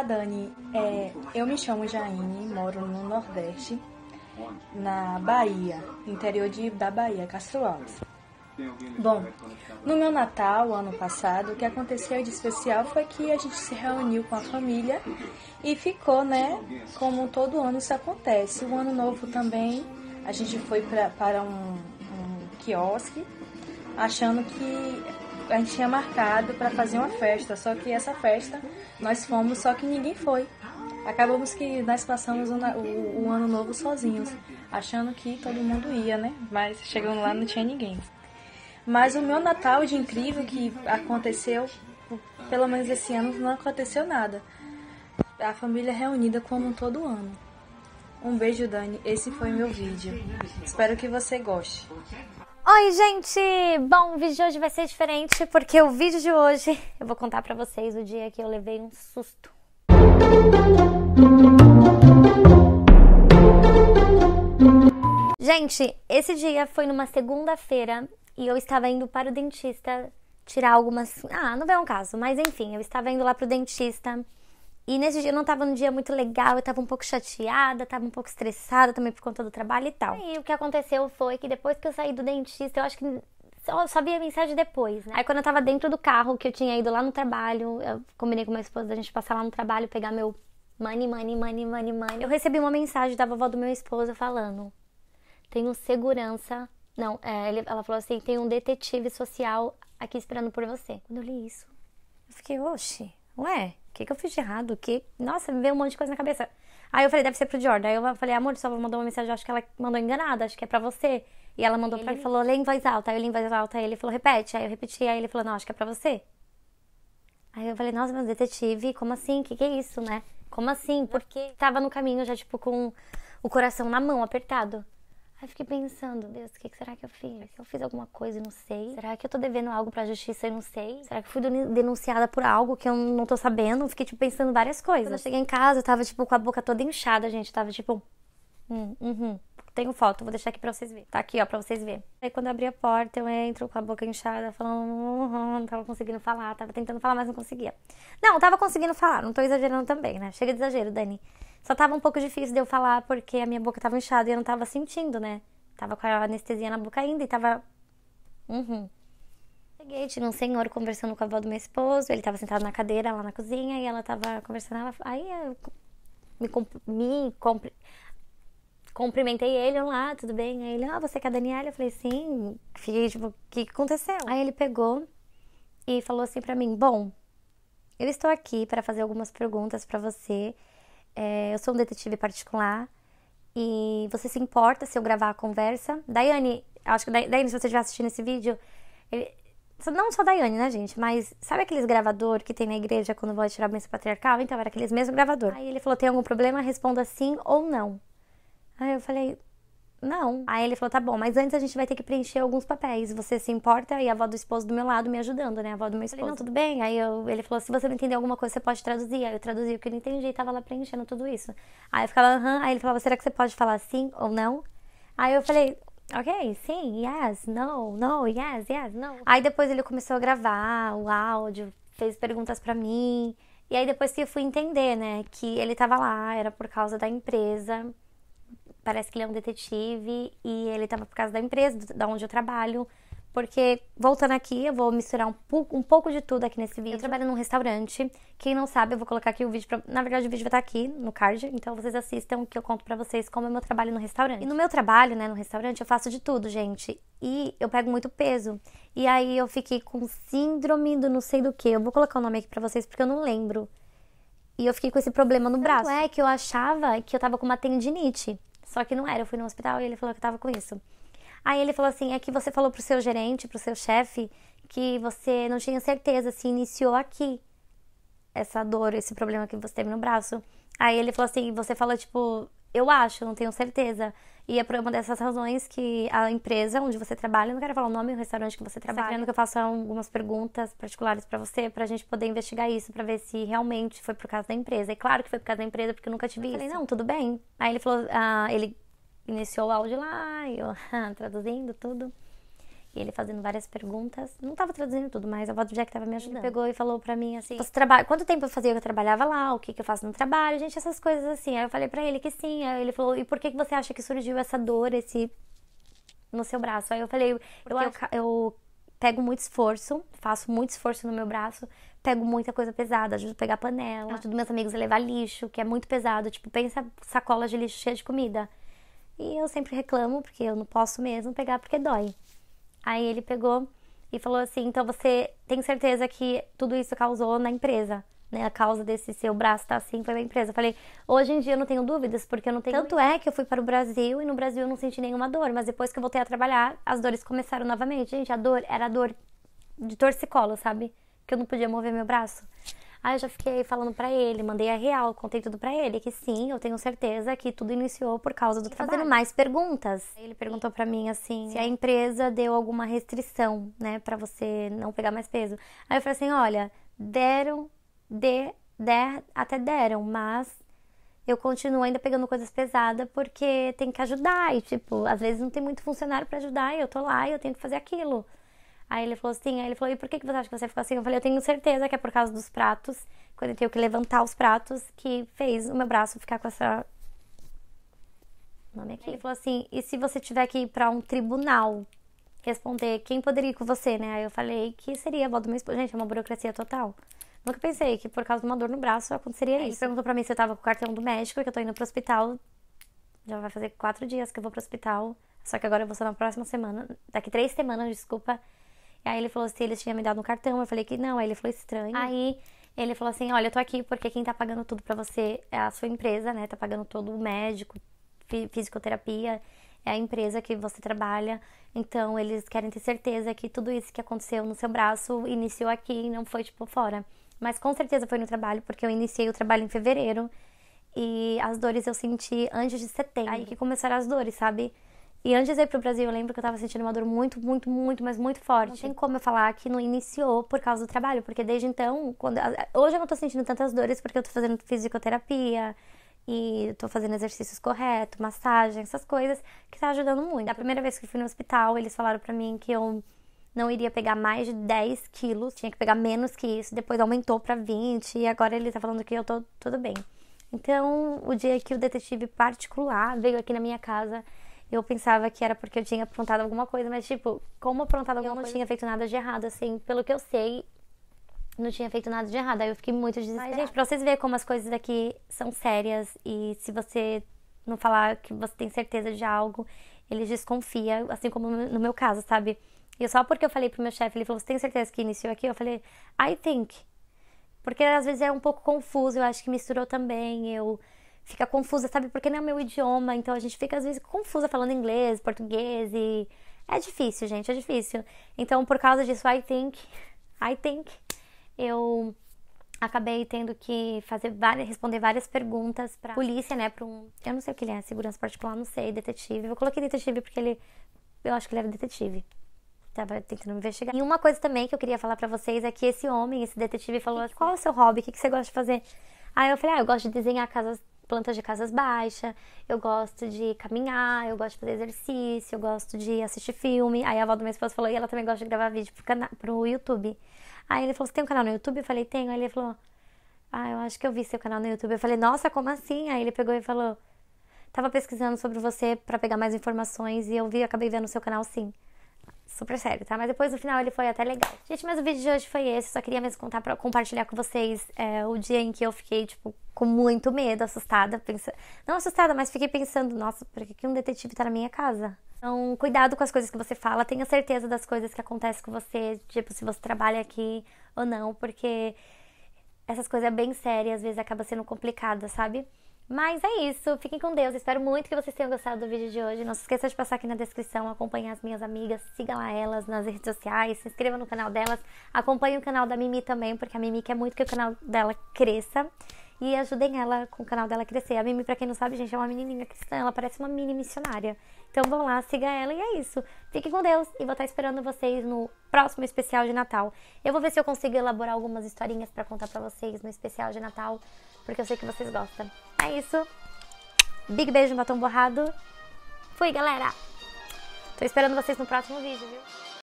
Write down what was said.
Olá, Dani. É, eu me chamo Jaine, moro no Nordeste, na Bahia, interior de, da Bahia, Castro Alves. Bom, no meu Natal, ano passado, o que aconteceu de especial foi que a gente se reuniu com a família e ficou, né? Como todo ano isso acontece. O ano novo também, a gente foi pra, para um, um quiosque, achando que a gente tinha marcado para fazer uma festa, só que essa festa nós fomos, só que ninguém foi. Acabamos que nós passamos o, o, o ano novo sozinhos, achando que todo mundo ia, né? Mas chegando lá não tinha ninguém. Mas o meu Natal de incrível que aconteceu, pelo menos esse ano, não aconteceu nada. A família reunida como todo ano. Um beijo, Dani. Esse foi meu vídeo. Espero que você goste. Oi, gente! Bom, o vídeo de hoje vai ser diferente porque o vídeo de hoje eu vou contar pra vocês o dia que eu levei um susto. Gente, esse dia foi numa segunda-feira e eu estava indo para o dentista tirar algumas. Ah, não é um caso, mas enfim, eu estava indo lá pro dentista e nesse dia eu não tava num dia muito legal, eu tava um pouco chateada, tava um pouco estressada também por conta do trabalho e tal. E o que aconteceu foi que depois que eu saí do dentista, eu acho que só, só vi a mensagem depois, né? Aí quando eu tava dentro do carro, que eu tinha ido lá no trabalho, eu combinei com minha esposa da gente passar lá no trabalho, pegar meu money, money, money, money, money. Eu recebi uma mensagem da vovó do meu esposo falando: tenho segurança. Não, é, ela falou assim: tem um detetive social aqui esperando por você. Quando eu li isso, eu fiquei, oxe, ué, que, que eu fiz de errado? Que... Nossa, me veio um monte de coisa na cabeça. Aí eu falei, deve ser pro Jordan. Aí eu falei, amor, só mandou uma mensagem, acho que ela mandou enganada, acho que é pra você. E ela mandou ele... pra mim, falou, lê em voz alta. Aí eu li em voz alta, aí ele falou, repete. Aí eu repeti, aí ele falou, não, acho que é pra você. Aí eu falei, nossa, meu detetive, como assim? Que que é isso, né? Como assim? Porque tava no caminho já, tipo, com o coração na mão, apertado. Aí fiquei pensando, Deus, o que será que eu fiz? Será que eu fiz alguma coisa e não sei? Será que eu tô devendo algo pra justiça e não sei? Será que fui denunciada por algo que eu não tô sabendo? Fiquei, tipo, pensando várias coisas. Quando eu cheguei em casa, eu tava, tipo, com a boca toda inchada, gente. tava, tipo, hum, uhum. Tenho foto, vou deixar aqui pra vocês verem. Tá aqui, ó, pra vocês verem. Aí quando eu abri a porta, eu entro com a boca inchada, falando, uhum, não tava conseguindo falar, tava tentando falar, mas não conseguia. Não, tava conseguindo falar, não tô exagerando também, né? Chega de exagero, Dani. Só tava um pouco difícil de eu falar porque a minha boca tava inchada e eu não tava sentindo, né? Tava com a anestesia na boca ainda e tava. Uhum. Cheguei, tinha um senhor conversando com a avó do meu esposo, ele tava sentado na cadeira lá na cozinha e ela tava conversando. Ela... Aí eu me, comp... me cumprimentei ele lá, tudo bem? Aí ele, ah, você que é a Daniela? Eu falei, sim. Fiquei tipo, o que aconteceu? Aí ele pegou e falou assim para mim: bom, eu estou aqui para fazer algumas perguntas para você é, eu sou um detetive particular e você se importa se eu gravar a conversa? Daiane, acho que Daiane, se você estiver assistindo esse vídeo, ele, não só Daiane, né, gente? Mas sabe aqueles gravador que tem na igreja quando vai tirar a bênção patriarcal? Então era aqueles mesmos gravador. Aí ele falou: tem algum problema? Responda sim ou não. Aí eu falei: não. Aí ele falou: tá bom, mas antes a gente vai ter que preencher alguns papéis. Você se importa? E a avó do esposo do meu lado me ajudando, né? A avó do meu esposo. Falei, não, tudo bem. Aí eu, ele falou: se você não entender alguma coisa, você pode traduzir. Aí eu traduzi o que eu não entendi e tava lá preenchendo tudo isso. Aí eu ficava, aham. Aí ele falava: será que você pode falar sim ou não? Aí eu falei: ok, sim, yes, no, no, yes, yes, no. Aí depois ele começou a gravar o áudio, fez perguntas para mim. E aí depois que eu fui entender, né, que ele tava lá, era por causa da empresa parece que ele é um detetive e ele estava por causa da empresa, da onde eu trabalho. Porque, voltando aqui, eu vou misturar um pouco, um pouco de tudo aqui nesse vídeo. Eu trabalho uhum. num restaurante. Quem não sabe, eu vou colocar aqui o vídeo. Pra... Na verdade, o vídeo vai estar tá aqui no card. Então, vocês assistam que eu conto pra vocês como é meu trabalho no restaurante. E no meu trabalho, né, no restaurante, eu faço de tudo, gente. E eu pego muito peso. E aí, eu fiquei com síndrome do não sei do que. Eu vou colocar o nome aqui pra vocês porque eu não lembro. E eu fiquei com esse problema no Tanto braço. é que eu achava que eu tava com uma tendinite. Só que não era, eu fui no hospital e ele falou que tava com isso. Aí ele falou assim: é que você falou pro seu gerente, pro seu chefe, que você não tinha certeza se iniciou aqui essa dor, esse problema que você teve no braço. Aí ele falou assim: você falou tipo, eu acho, não tenho certeza. E é por uma dessas razões que a empresa onde você trabalha, não quero falar o nome do restaurante que você trabalha, querendo que eu faça algumas perguntas particulares para você, pra gente poder investigar isso, para ver se realmente foi por causa da empresa. É claro que foi por causa da empresa, porque eu nunca tive eu isso. Falei, não, tudo bem. Aí ele falou, ah, ele iniciou o áudio lá, eu traduzindo tudo. E ele fazendo várias perguntas. Não estava traduzindo tudo, mas a voz do Jack estava me ajudando. Ele pegou e falou para mim assim: Você trabalha. Quanto tempo eu fazia que eu trabalhava lá? O que, que eu faço no trabalho? Gente, essas coisas assim. Aí eu falei para ele que sim. Aí ele falou: E por que, que você acha que surgiu essa dor, esse. no seu braço? Aí eu falei: eu, acho... eu, eu pego muito esforço, faço muito esforço no meu braço, pego muita coisa pesada, ajudo a pegar panela, ah. ajudo meus amigos a levar lixo, que é muito pesado, tipo, pensa sacola de lixo cheia de comida. E eu sempre reclamo, porque eu não posso mesmo pegar porque dói. Aí ele pegou e falou assim: então você tem certeza que tudo isso causou na empresa? Né, a causa desse seu braço estar tá assim foi na empresa. Eu falei, hoje em dia eu não tenho dúvidas, porque eu não tenho. Tanto é que eu fui para o Brasil e no Brasil eu não senti nenhuma dor, mas depois que eu voltei a trabalhar, as dores começaram novamente. Gente, a dor era a dor de torcicolo, sabe? Que eu não podia mover meu braço. Aí ah, eu já fiquei falando para ele, mandei a real, contei tudo para ele, que sim, eu tenho certeza que tudo iniciou por causa do e trabalho. Fazendo mais perguntas. Ele perguntou para mim assim, se a empresa deu alguma restrição, né, para você não pegar mais peso. Aí eu falei assim, olha, deram, de, der, até deram, mas eu continuo ainda pegando coisas pesadas porque tem que ajudar e tipo, às vezes não tem muito funcionário para ajudar, e eu tô lá e eu tenho que fazer aquilo. Aí ele falou assim, aí ele falou, e por que, que você acha que você ficou assim? Eu falei, eu tenho certeza que é por causa dos pratos, quando eu tenho que levantar os pratos, que fez o meu braço ficar com essa... Nome aqui. Ele falou assim, e se você tiver que ir pra um tribunal responder quem poderia ir com você, né? Aí eu falei que seria a avó do meu esposo. Gente, é uma burocracia total. Nunca pensei que por causa de uma dor no braço aconteceria é isso. Ele perguntou pra mim se eu tava com o cartão do médico, que eu tô indo pro hospital. Já vai fazer quatro dias que eu vou pro hospital. Só que agora eu vou ser na próxima semana. Daqui três semanas, desculpa. Aí ele falou se eles tinham me dado um cartão. Eu falei que não. Aí ele falou estranho. Aí ele falou assim: Olha, eu tô aqui porque quem tá pagando tudo pra você é a sua empresa, né? Tá pagando todo o médico, fisioterapia, é a empresa que você trabalha. Então eles querem ter certeza que tudo isso que aconteceu no seu braço iniciou aqui e não foi tipo fora. Mas com certeza foi no trabalho, porque eu iniciei o trabalho em fevereiro e as dores eu senti antes de setembro. Aí que começaram as dores, sabe? E antes de ir pro Brasil, eu lembro que eu tava sentindo uma dor muito, muito, muito, mas muito forte. Não tem como eu falar que não iniciou por causa do trabalho, porque desde então, quando hoje eu não tô sentindo tantas dores porque eu tô fazendo fisioterapia e tô fazendo exercícios corretos, massagem, essas coisas que tá ajudando muito. A primeira vez que eu fui no hospital, eles falaram para mim que eu não iria pegar mais de 10 quilos, tinha que pegar menos que isso, depois aumentou para 20 e agora ele tá falando que eu tô tudo bem. Então, o dia que o detetive particular veio aqui na minha casa, eu pensava que era porque eu tinha aprontado alguma coisa, mas, tipo, como aprontado é alguma eu não coisa... tinha feito nada de errado, assim, pelo que eu sei, não tinha feito nada de errado. Aí eu fiquei muito desesperada. Mas, é. gente, pra vocês verem como as coisas aqui são sérias e se você não falar que você tem certeza de algo, eles desconfiam, assim como no meu caso, sabe? E só porque eu falei pro meu chefe, ele falou: Você tem certeza que iniciou aqui? Eu falei: I think. Porque às vezes é um pouco confuso, eu acho que misturou também. Eu fica confusa, sabe? Porque não é o meu idioma, então a gente fica às vezes confusa falando inglês, português e é difícil, gente, é difícil. Então, por causa disso, I think, I think, eu acabei tendo que fazer várias, responder várias perguntas para polícia, né, para um, eu não sei o que ele é, segurança particular, não sei, detetive. Eu coloquei detetive porque ele eu acho que ele era detetive. Tava tentando me investigar. E uma coisa também que eu queria falar para vocês é que esse homem, esse detetive, falou: assim, é? qual é o seu hobby? O que você gosta de fazer? Aí eu falei: ah, eu gosto de desenhar casas plantas de casas baixas, eu gosto de caminhar, eu gosto de fazer exercício, eu gosto de assistir filme. Aí a avó do meu esposo falou, e ela também gosta de gravar vídeo pro, cana pro YouTube. Aí ele falou, você tem um canal no YouTube? Eu falei, tenho. Aí ele falou, ah, eu acho que eu vi seu canal no YouTube. Eu falei, nossa, como assim? Aí ele pegou e falou, tava pesquisando sobre você para pegar mais informações e eu vi, acabei vendo o seu canal sim super sério, tá? Mas depois no final ele foi até legal. Gente, mas o vídeo de hoje foi esse. Só queria mesmo contar pra compartilhar com vocês é, o dia em que eu fiquei, tipo, com muito medo, assustada. Pensa... Não assustada, mas fiquei pensando, nossa, por que um detetive tá na minha casa? Então, cuidado com as coisas que você fala, tenha certeza das coisas que acontecem com você, tipo, se você trabalha aqui ou não, porque essas coisas é bem sérias, às vezes acaba sendo complicada, sabe? Mas é isso, fiquem com Deus. Espero muito que vocês tenham gostado do vídeo de hoje. Não se esqueça de passar aqui na descrição, acompanhar as minhas amigas, siga lá elas nas redes sociais, se inscreva no canal delas, acompanhe o canal da Mimi também, porque a Mimi quer muito que o canal dela cresça. E ajudem ela com o canal dela crescer. A Mimi, pra quem não sabe, gente, é uma menininha cristã, ela parece uma mini missionária. Então vão lá, siga ela e é isso. Fiquem com Deus e vou estar esperando vocês no próximo especial de Natal. Eu vou ver se eu consigo elaborar algumas historinhas para contar para vocês no especial de Natal, porque eu sei que vocês gostam. É isso. Big beijo no batom borrado. Fui, galera. Tô esperando vocês no próximo vídeo, viu?